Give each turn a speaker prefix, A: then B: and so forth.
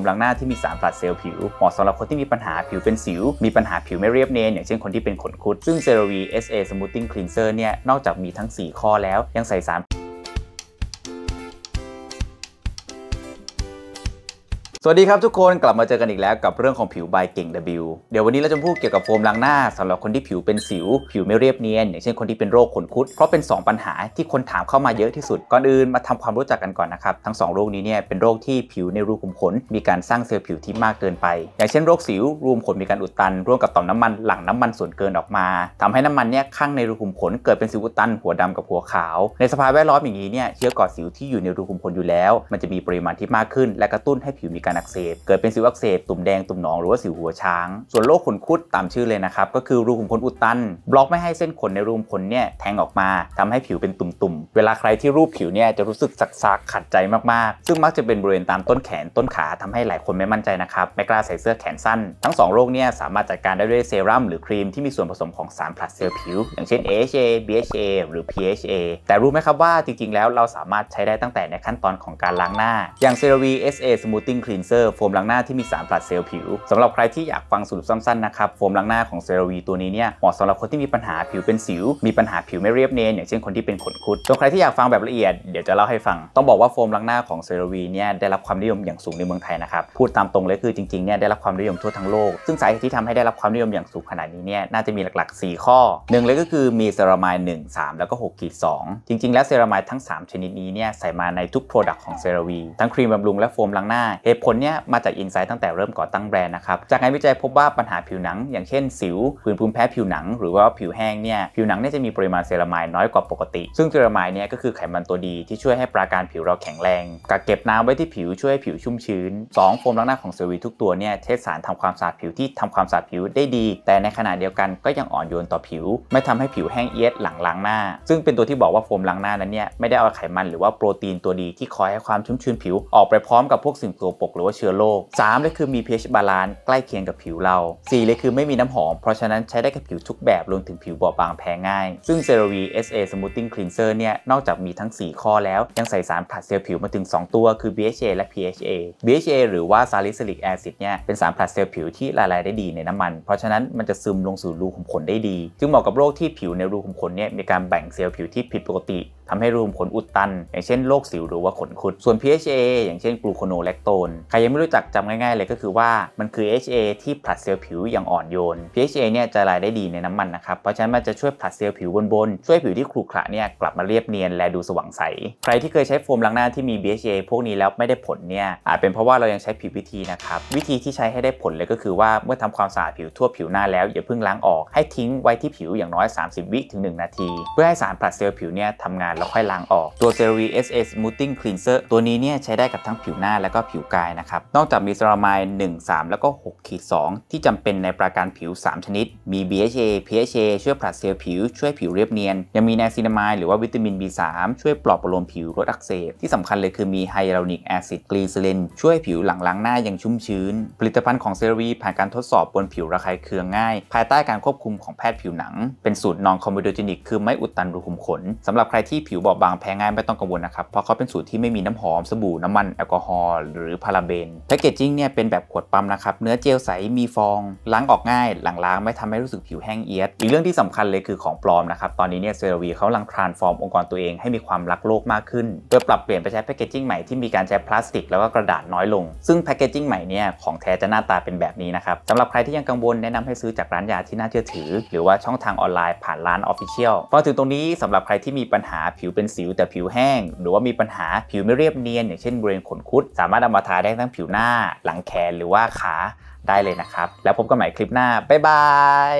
A: มล้างหน้าที่มีสารผลัดเซลล์ผิว เหมาะสำหรับคนที่มีปัญหาผิวเป็นสิว มีปัญหาผิวไม่เรียบเนียนอย่างเช่นคนที่เป็นขนคุด ซึ่งเซรวี SA Smoothing Cleanser เนี่ยนอกจากมีทั้ง 4 ข้อแล้วยังใส่สารสวัสดีครับทุกคนกลับมาเจอกันอีกแล้วกับเรื่องของผิวบายเก่ง W เดี๋ยววันนี้เราจะพูดเกี่ยวกับโฟมล้างหน้าสำหรับคนที่ผิวเป็นสิว ผิวไม่เรียบเนียนอย่างเช่นคนที่เป็นโรคขนคุด เพราะเป็น2ปัญหาที่คนถามเข้ามาเยอะที่สุดก่อนอื่น มาทำความรู้จักกันก่อนนะครับ ทั้ง 2 โรคนี้เนี่ยเป็นโรคที่ผิวในรูขุมขนมีการสร้างเซลล์ผิวที่มากเกินไปอย่างเช่นโรคสิวรูขุมขนมีการอุดตันร่วมกับต่อมน้ำมันหลั่งน้ำมันส่วนเกินออกมา ทำให้น้ำมันเนี่ยข้างในรูขุมขนเกิดเป็นสิวอุดตันหัวดำกับหัวขาวในสภาพแวดล้อมอย่างนี้เนี่ยเชื้อก่อสิวที่อยู่ในรูขุมขนอยู่แล้ว มันจะมีปริมาณที่มากขึ้น และกระตุ้นให้ผิวมีการการอักเสบเกิดเป็นสิวอักเสบตุ่มแดงตุ่มหนองหรือว่าสิวหัวช้าง ส่วนโรคขนคุดตามชื่อเลยนะครับ ก็คือรูขุมขนอุดตัน บล็อกไม่ให้เส้นขนในรูขุมขนเนี่ยแทงออกมาทำให้ผิวเป็นตุ่มๆ เวลาใครที่รูปผิวเนี่ยจะรู้สึกสักๆ ขัดใจมากๆ ซึ่งมักจะเป็นบริเวณตามต้นแขนต้นขาทำให้หลายคนไม่มั่นใจนะครับไม่กล้าใส่เสื้อแขนสั้น ทั้ง 2โรคเนี่ยสามารถจัดการได้ด้วยเซรั่มหรือครีมที่มีส่วนผสมของสารผลัดเซลล์ผิวอย่างเช่น AHA BHA หรือ PHA แต่รู้ไหมครับว่าจริงๆ แล้วเราสามารถใช้ได้ตั้งแต่ในขั้นตอนของการล้างหน้า อย่างเซรวี SA Smoothing Clean เซอร์โฟมล้างหน้าที่มีสารปลัดเซลล์ผิวสำหรับใครที่อยากฟังสรุปสั้นๆนะครับโฟมล้างหน้าของเซรวีตัวนี้เนี่ยเหมาะสำหรับคนที่มีปัญหาผิวเป็นสิว มีปัญหาผิวไม่เรียบเนียนอย่างเช่นคนที่เป็นขนคุดส่วนใครที่อยากฟังแบบละเอียดเดี๋ยวจะเล่าให้ฟังต้องบอกว่าโฟมล้างหน้าของเซรวีเนี่ยได้รับความนิยมอย่างสูงในเมืองไทยนะครับพูดตามตรงเลยคือจริงๆเนี่ยได้รับความนิยมทั่วทั้งโลกซึ่งสาเหตุที่ทำให้ได้รับความนิยมอย่างสูงขนาดนี้เนี่ยน่าจะมีหลักๆ 4 ข้อหนึ่งเลยก็คือมีเซรามาย1 3 แล้วก็6กีด2จริงๆแล้วเซรามายทั้ง 3 ชนิดนี้เนี่ยใส่มาในทุกโปรดักต์ของเซรวีทั้งครีมบำรุงและโฟมล้างหน้าเหตุผลลเนี่ยมาจากอินไซต์ตั้งแต่เริ่มก่อตั้งแบรนด์นะครับ จากงานวิจัยพบว่าปัญหาผิวหนัง อย่างเช่นสิวผื่นภูมิแพ้ผิวหนัง หรือว่าผิวแห้งเนี่ยผิวหนังเนี่ยจะมีปริมาณเซรามายน้อยกว่าปกติ ซึ่งเซรามายเนี่ยก็คือไขมันตัวดีที่ช่วยให้ปราการผิวเราแข็งแรงกักเก็บน้ำไว้ที่ผิวช่วยให้ผิวชุ่มชื้น2โฟมล้างหน้าของเซวีทุกตัวเนี่ยใช้สารทำความสะอาดผิวที่ทำความสะอาดผิวได้ดี แต่ในขณะเดียวกันก็ยังอ่อนโยนต่อผิว ไม่ทำให้ผิวแห้งเอียดหลังล้างหน้าซึ่งเป็นตัวที่บอกว่าโฟมล้างหน้านั้นเนี่ยไม่ได้เอาไขมันหรือว่าโปรตีนตัวดีที่คอยให้ความชุ่มชื้นผิว ออกไปพร้อมกับพวกสิ่งสโปกหรือว่าเชื้อโรค3เลยคือมี pH บาลานซ์ใกล้เคียงกับผิวเรา4เลยคือไม่มีน้ำหอม เพราะฉะนั้นใช้ได้กับผิวทุกแบบรวมถึงผิวบอบบางแพ้ง่าย ซึ่ง e r a v e SA Smoothing Cleanser เนี่ย นอกจากมีทั้ง 4 ข้อแล้ว ยังใส่สารผัดเซลล์ผิวมาถึง 2 ตัวคือ BHA และ PHA BHA หรือว่าซาลิซิลิกแอซิด เนี่ยเป็นสารผัดเซลล์ผิวที่ละลายได้ดีในน้ำมัน เพราะฉะนั้นมันจะซึมลงสู่รูขุมขนได้ดีจึงเหมาะกับโรคที่ผิวในรูขุมขนเนี่ยมีการแบ่งเซลล์ผิวที่ผิดปกติทำให้รูมขนอุดตัน อย่างเช่นโรคสิวหรือว่าขนคุด ส่วน PHA อย่างเช่นกลูโคโนแลคโตนใครยังไม่รู้จักจำง่ายๆเลยก็คือว่ามันคือ HA ที่ผลัดเซลล์ผิวอย่างอ่อนโยน PHA เนี่ยจะละลายได้ดีในน้ำมันนะครับ เพราะฉะนั้นมันจะช่วยผลัดเซลล์ผิวบนๆ ช่วยผิวที่ขรุขระเนี่ยกลับมาเรียบเนียน และดูสว่างใส ใครที่เคยใช้โฟมล้างหน้าที่มี BHA พวกนี้แล้วไม่ได้ผลเนี่ยอาจเป็นเพราะว่าเรายังใช้ผิดวิธีนะครับวิธีที่ใช้ให้ได้ผลเลยก็คือ ว่าเมื่อทำความสะอาดผิวทั่วผิวหน้าแล้วอย่าเพิ่งล้างออก ให้ทิ้งไว้ที่ผิวอย่างน้อย30วิถึง1นาที เพื่อให้สารผลัดเซลล์ผิวเนี่ยทำงานแล้วค่อยล้างออก ตัว CeraVe SA Smoothing Cleanser ตัวนี้เนี่ยใช้ได้กับทั้งผิวหน้าและก็ผิวกายนะครับ นอกจากมีเซรามาย1 3 แล้วก็6ขีด2ที่จำเป็นในประการผิว 3 ชนิดมี BHA PHA ช่วยผลัดเซลล์ผิว ช่วยผิวเรียบเนียน ยังมีแนซินามายหรือว่าวิตามิน B3 ช่วยปลอบประโลมผิวลดอักเสบที่สำคัญเลยคือมีไฮยาลูนิกแอซิดกลีเซเลนช่วยผิวหลังล้างหน้ายังชุ่มชื้น ผลิตภัณฑ์ของเซราวีผ่านการทดสอบบนผิวระคายเคืองง่ายภายใต้การควบคุมของแพทย์ผิวหนังเป็นสูตรนองคอมบิโดเจนิกคือไม่อุดตันรูขุมขนสำหรับใครที่ผิวบอบบางแพ้ง่ายไม่ต้องกังวลนะครับ เพราะเขาเป็นสูตรที่ไม่มีน้ำหอมสบู่น้ำมัน แอลกอฮอล์หรือพาราเบนแพคเกจจิ้งเนี่ยเป็นแบบขวดปั๊มนะครับ เนื้อเจลใสมีฟองล้างออกง่าย หลังล้างไม่ทำให้รู้สึกผิวแห้งเอียด อีกเรื่องที่สำคัญเลยคือของปลอมนะครับ ตอนนี้เนี่ยเซรวีเขาลังทรานฟอร์มองค์กรตัวเองให้มีความรักโลกมากขึ้น โดยปรับเปลี่ยนไปใช้แพคเกจจิ้งใหม่ที่มีการใช้พลาสติกแล้วก็กระดาษน้อยลงซึ่งแพคเกจจิ้งใหม่เนี่ยของแท้จะหน้าตาเป็นแบบนี้นะครับสำหรับใครที่ยังกังวลแนะนำให้ซื้อจากร้านยาที่น่าเชื่อถือ หรือว่าช่องทางออนไลน์ผ่านร้านออฟฟิเชียลพอถึงตรงนี้สำหรับใครที่มีปัญหาผิวเป็นสิวแต่ผิวแห้ง หรือว่ามีปัญหาผิวไม่เรียบเนียนอย่างเช่นบริเวณขนคุด สามารถนำมาทาได้ทั้งผิวหน้าหลังแขนหรือว่าขา ได้เลยนะครับ แล้วพบกันใหม่คลิปหน้า บ๊ายบาย